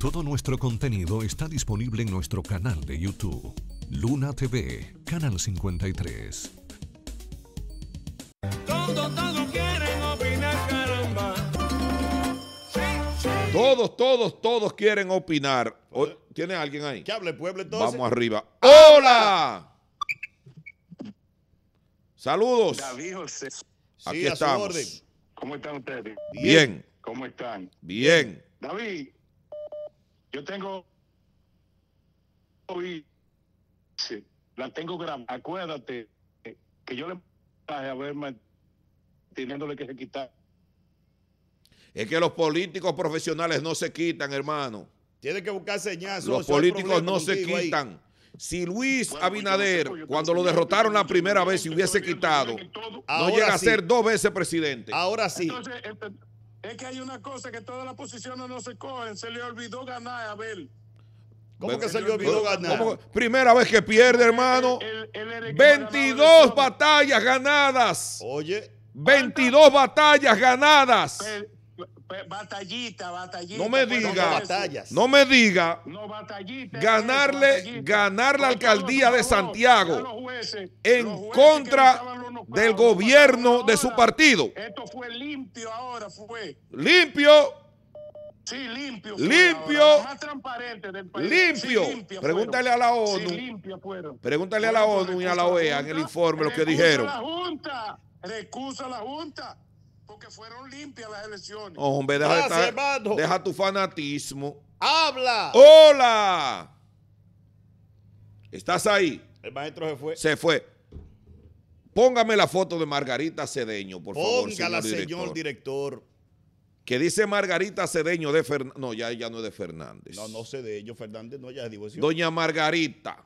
Todo nuestro contenido está disponible en nuestro canal de YouTube, Luna TV, Canal 53. Todos, todos quieren opinar, caramba. Todos, todos, todos quieren opinar. ¿Tiene alguien ahí? Que hable pueblo entonces. Vamos arriba. ¡Hola! Saludos. David José. Aquí estamos. ¿Cómo están ustedes? Bien. ¿Cómo están? Bien. David, yo tengo la tengo grabada. Acuérdate que yo le traje a que se quitar. Es que los políticos profesionales no se quitan, hermano. Tiene que buscar señas. Los políticos no se quitan. Si Luis Abinader, cuando lo derrotaron la primera vez, se hubiese quitado, no llega a ser dos veces presidente. Ahora sí. Entonces, este, es que hay una cosa que todas las posiciones no se cogen. Se le olvidó ganar a Abel. ¿Cómo que se le olvidó ganar? Primera vez que pierde, hermano. 22 batallas ganadas. Oye. 22 batallas ganadas batallita, batallita. No me pues, diga, no, me diga, eh, ganarle, ganar la alcaldía de Santiago en contra del gobierno de su partido. Esto fue limpio ahora, fue. Limpio. Sí, limpio. Limpio. más transparente del país. Limpio. pregúntale a la ONU. Sí, pregúntale a la ONU y a la OEA en el informe lo que dijeron. la Junta. Recusa la Junta que fueron limpias las elecciones. Oh, deja, tu fanatismo. ¡Habla! ¡Hola! ¿Estás ahí? El maestro se fue. Se fue. Póngame la foto de Margarita Cedeño, por favor. Póngala, señor, director. Que dice Margarita Cedeño de Fernández. No, ya, ya no es de Fernández. No, no Cedeño, Fernández no, ya es divorció. Doña Margarita.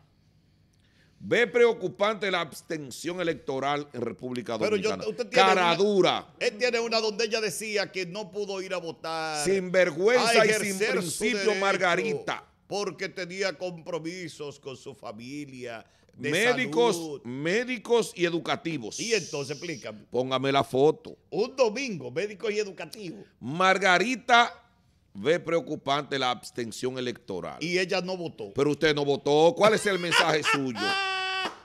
Ve preocupante la abstención electoral en República Dominicana. Caradura. Él tiene una donde ella decía que no pudo ir a votar. Sin vergüenza y sin principio, Margarita. Porque tenía compromisos con su familia. médicos, médicos y educativos. Y entonces explícame. Póngame la foto. Un domingo, médicos y educativos. Margarita ve preocupante la abstención electoral. Y ella no votó. Pero usted no votó. ¿Cuál es el mensaje suyo?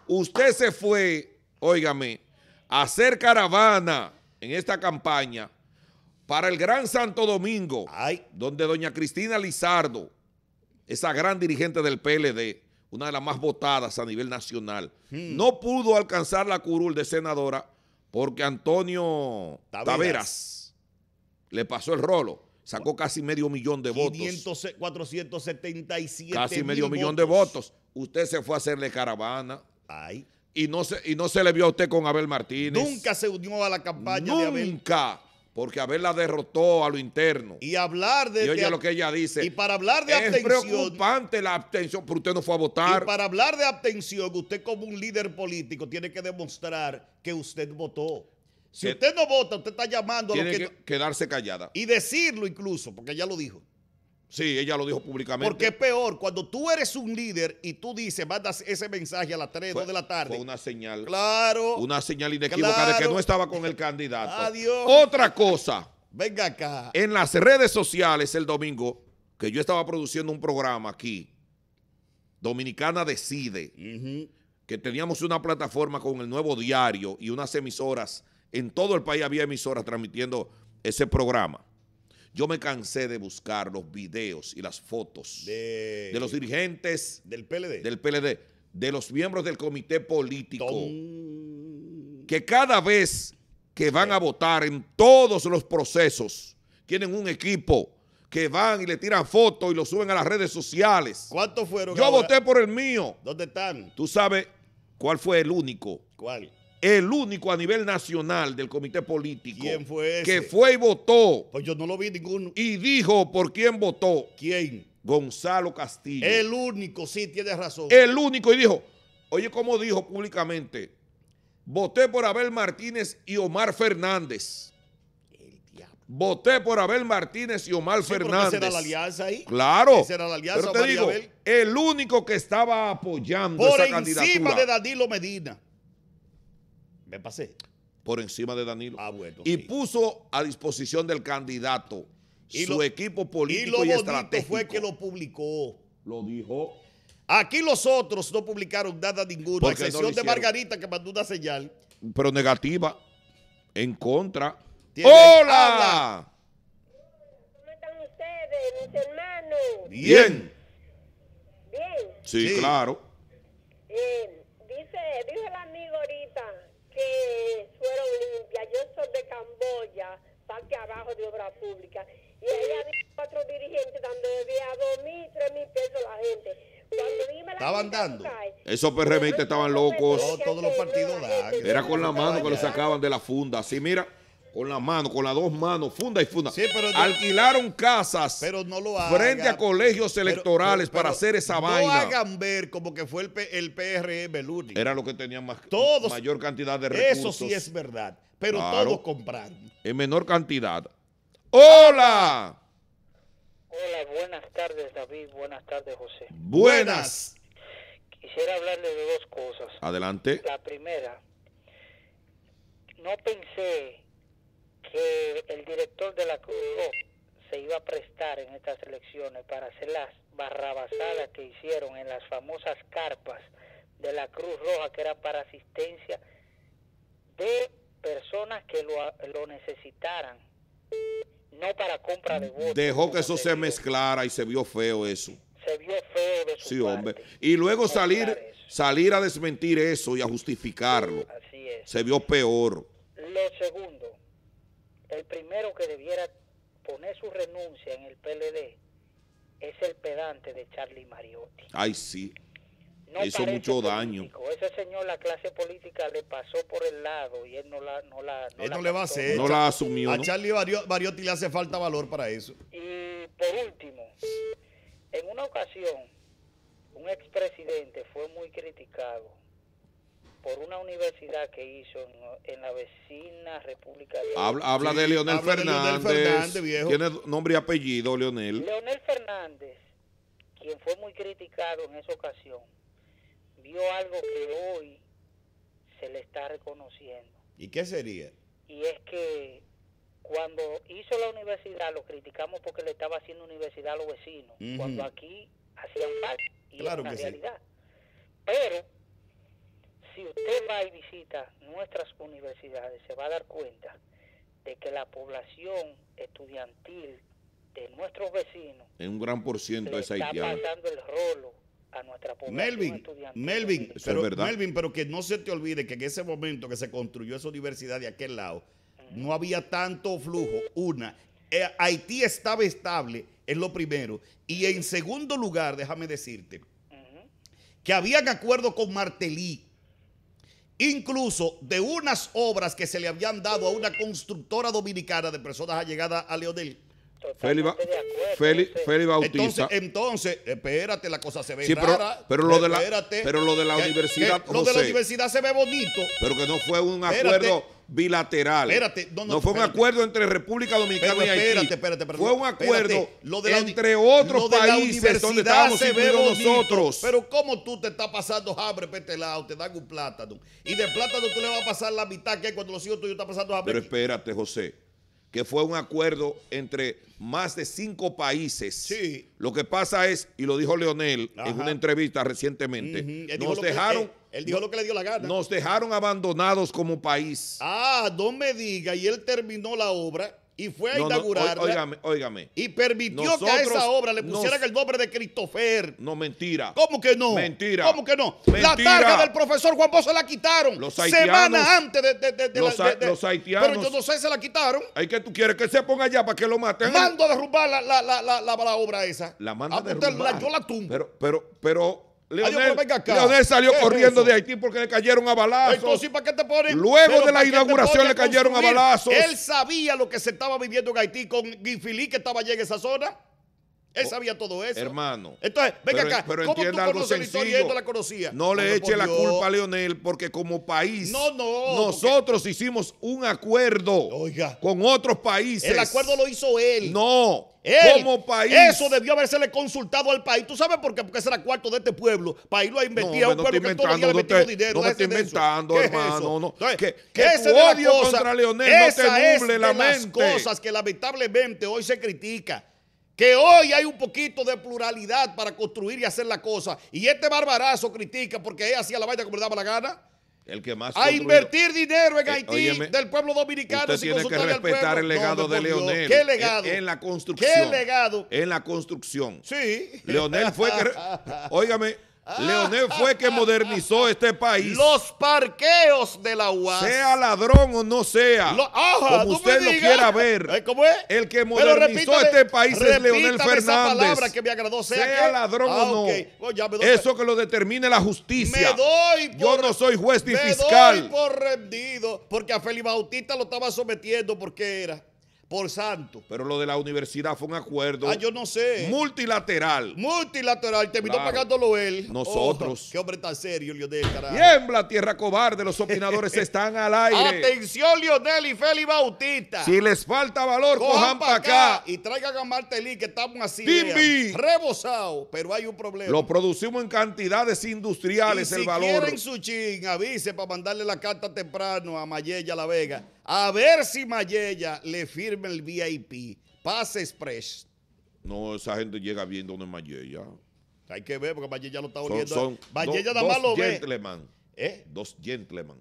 Usted se fue, óigame, a hacer caravana en esta campaña para el Gran Santo Domingo, donde doña Cristina Lizardo, esa gran dirigente del PLD, una de las más votadas a nivel nacional, hmm. no pudo alcanzar la curul de senadora porque Antonio Taveras, Taveras le pasó el rolo. Sacó casi medio millón de votos. 477 Casi medio millón de votos. Usted se fue a hacerle caravana. Ay. Y no, se, y no se le vio a usted con Abel Martínez. Nunca se unió a la campaña de Abel. Nunca porque Abel la derrotó a lo interno. Y hablar de... Y oye lo que ella dice. Y para hablar de abstención... Es preocupante la abstención, porque usted no fue a votar. Y para hablar de abstención, usted como un líder político tiene que demostrar que usted votó. Si usted no vota, usted está llamando a que, quedarse callada. Y decirlo incluso, porque ella lo dijo. Sí, ella lo dijo públicamente. Porque es peor, cuando tú eres un líder y tú dices, mandas ese mensaje a las 3, 2 de la tarde. Fue una señal. Claro. Una señal inequívoca de que no estaba con el candidato. Adiós. Otra cosa. Venga acá. En las redes sociales el domingo, que yo estaba produciendo un programa aquí, Dominicana Decide, que teníamos una plataforma con el nuevo diario y unas emisoras en todo el país había emisoras transmitiendo ese programa. Yo me cansé de buscar los videos y las fotos de, los dirigentes del PLD. del PLD, de los miembros del comité político, que cada vez que van a votar en todos los procesos, tienen un equipo que van y le tiran fotos y lo suben a las redes sociales. ¿Cuántos fueron? Yo voté por el mío. ¿Dónde están? Tú sabes cuál fue el único. ¿Cuál? el único a nivel nacional del comité político fue que fue y votó. Pues yo no lo vi ninguno. Y dijo por quién votó. ¿Quién? Gonzalo Castillo. El único, sí, tiene razón. El único y dijo, oye, cómo dijo públicamente, voté por Abel Martínez y Omar Fernández. El diablo. Voté por Abel Martínez y Omar Fernández. ¿Quién la alianza ahí? Claro. Pero te digo, el único que estaba apoyando esa candidatura. Por encima de Danilo Medina. Me pasé. Por encima de Danilo. Ah, y puso a disposición del candidato su equipo político y, estratégico. y estratégico. fue que lo publicó. Lo dijo. Aquí los otros no publicaron nada ninguno, excepción de Margarita que mandó una señal. Pero negativa, en contra. ¡Hola! ¿Cómo están ustedes, mis hermanos? Bien. Bien. Sí, sí. claro. de obra pública. Y ella cuatro dirigentes dando dos mil, tres mil pesos la gente. estaban dando. Esos PRM estaban locos. todos los partidos Era con la mano que lo sacaban de la funda. Así, mira con la mano, con las dos manos, funda y funda. pero Alquilaron casas pero no lo frente a colegios electorales para hacer esa vaina. No hagan ver como que fue el, PRM el Era lo que tenía más, mayor cantidad de recursos. Eso sí es verdad pero todos compran En menor cantidad. ¡Hola! Hola, buenas tardes David, buenas tardes José. Buenas. Quisiera hablarle de dos cosas. Adelante. La primera, no pensé que el director de la Cruz Roja se iba a prestar en estas elecciones para hacer las barrabasadas que hicieron en las famosas carpas de la Cruz Roja, que era para asistencia de personas que lo, necesitaran, no para compra de votos. Dejó que eso se, mezclara y se vio feo eso. Se vio feo de su Sí, hombre. Y luego salir, salir a desmentir eso y a justificarlo. Así es. Se vio peor. Lo segundo, el primero que debiera poner su renuncia en el PLD es el pedante de Charlie Mariotti. Ay, sí hizo mucho daño. Ese señor, la clase política le pasó por el lado y él no la. No la asumió. A Charlie Bariotti le hace falta valor para eso. Y por último, en una ocasión, un expresidente fue muy criticado por una universidad que hizo en, la vecina República de Habla, habla de Leonel Fernández. Tiene nombre y apellido, Leonel. Leonel Fernández, quien fue muy criticado en esa ocasión vio algo que hoy se le está reconociendo. ¿Y qué sería? Y es que cuando hizo la universidad lo criticamos porque le estaba haciendo universidad a los vecinos, cuando aquí hacían parte y claro es realidad. Pero si usted va y visita nuestras universidades, se va a dar cuenta de que la población estudiantil de nuestros vecinos en un gran por ciento le está pasando el rolo a nuestra población Melvin, Melvin, pero, Melvin, pero que no se te olvide que en ese momento que se construyó esa universidad de aquel lado, no había tanto flujo. Una, eh, Haití estaba estable, es lo primero. Y en segundo lugar, déjame decirte, que habían acuerdo con Martelí, incluso de unas obras que se le habían dado a una constructora dominicana de personas allegadas a leodel Félix Bautista. Entonces, espérate, la cosa se ve sí, pero, Pero lo, de la, pero lo de la universidad. lo de la universidad se ve bonito. Pero que no fue un acuerdo bilateral. no, fue un acuerdo entre República Dominicana y Haití. Espérate, espérate, Fue un acuerdo entre otros países donde estábamos nosotros. Pero como tú te estás pasando hambre para este Te dan un plátano. Y de plátano tú le vas a pasar la mitad que cuando los hijos tuyos están pasando hambre. Pero espérate, José que fue un acuerdo entre más de cinco países. Sí. Lo que pasa es, y lo dijo Leonel en una entrevista recientemente, nos dejaron... él, dijo lo que le dio la gana. Nos dejaron abandonados como país. Ah, no me diga, y él terminó la obra y fue a inaugurarla. óigame, óigame. Y permitió que a esa obra le pusieran el nombre de Christopher. No, mentira. ¿Cómo que no? Mentira. ¿Cómo que no? Mentira. La targa del profesor Juan Bosch se la quitaron. Los antes de, de, de, los, haitianos. Pero yo no sé, se la quitaron. ¿Hay que tú quieres que se ponga allá para que lo maten? Mando a derrumbar la, la, la obra esa. La mando ah, a derrumbar. yo la tumbo. Pero, pero, pero Ah, Leonel, salió corriendo de Haití porque le cayeron a balazos. Luego de la inauguración le cayeron a balazos. Él sabía lo que se estaba viviendo en Haití con Guifilí que estaba allá en esa zona. Él oh, sabía todo eso. Hermano. Entonces, venga acá. Pero ¿Cómo tú conoces la no conocía? No le eche la culpa a Leonel porque como país no, no, nosotros hicimos un acuerdo con otros países. El acuerdo lo hizo él. No, como país. Eso debió le consultado al país. ¿Tú sabes por qué? Porque ese era cuarto de este pueblo. Para irlo a invertir a un pueblo que todo el día le te, dinero. No te estoy inventando, hermano. no, que, ese odio contra Leonel no te nuble la mente. las cosas que lamentablemente hoy se critica. Que hoy hay un poquito de pluralidad para construir y hacer la cosa. Y este barbarazo critica porque él hacía la vaina como le daba la gana. El que más a invertir dinero en eh, Haití del pueblo dominicano. Usted tiene que respetar el legado de Leonel. ¿Qué legado? En, la construcción. ¿Qué legado? En la construcción. Sí. Leonel fue que. óigame. Leonel fue que modernizó este país. Los parqueos de la UAS. Sea ladrón o no sea, como usted lo quiera ver, eh, el que modernizó este país es Leonel Fernández. sea, ladrón o ah, no, eso que lo determine la justicia. Yo no soy juez ni fiscal. Me doy por rendido, porque a Felipe Bautista lo estaba sometiendo porque era por santo. Pero lo de la universidad fue un acuerdo. Ah, yo no sé. Multilateral. Multilateral. Terminó claro. pagándolo él. Nosotros. qué hombre tan serio, Lionel, carajo. Tiembla, tierra cobarde. Los opinadores están al aire. Atención, Lionel y Feli Bautista. Si les falta valor, cojan, para acá. Y traigan a Martelí, que estamos así. Timbi. Rebosado. Pero hay un problema. Lo producimos en cantidades industriales el valor. Si quieren su chin, avise para mandarle la carta temprano a Mayella La Vega. A ver si Mayella le firma el VIP. Pase Express. No, esa gente llega viendo donde Mayella. Hay que ver porque Mayella lo está oliendo. Son, Mayella Gentleman. ¿Eh? Dos gentlemen.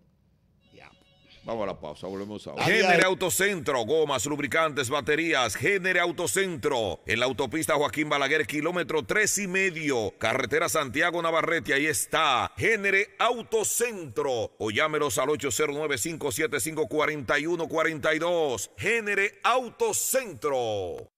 Vamos a la pausa, volvemos ahora. Génere Autocentro, gomas, lubricantes, baterías. Génere Autocentro, en la autopista Joaquín Balaguer, kilómetro tres y medio, carretera Santiago Navarrete, ahí está. Génere Autocentro, o llámelos al 809-575-4142. Génere Autocentro.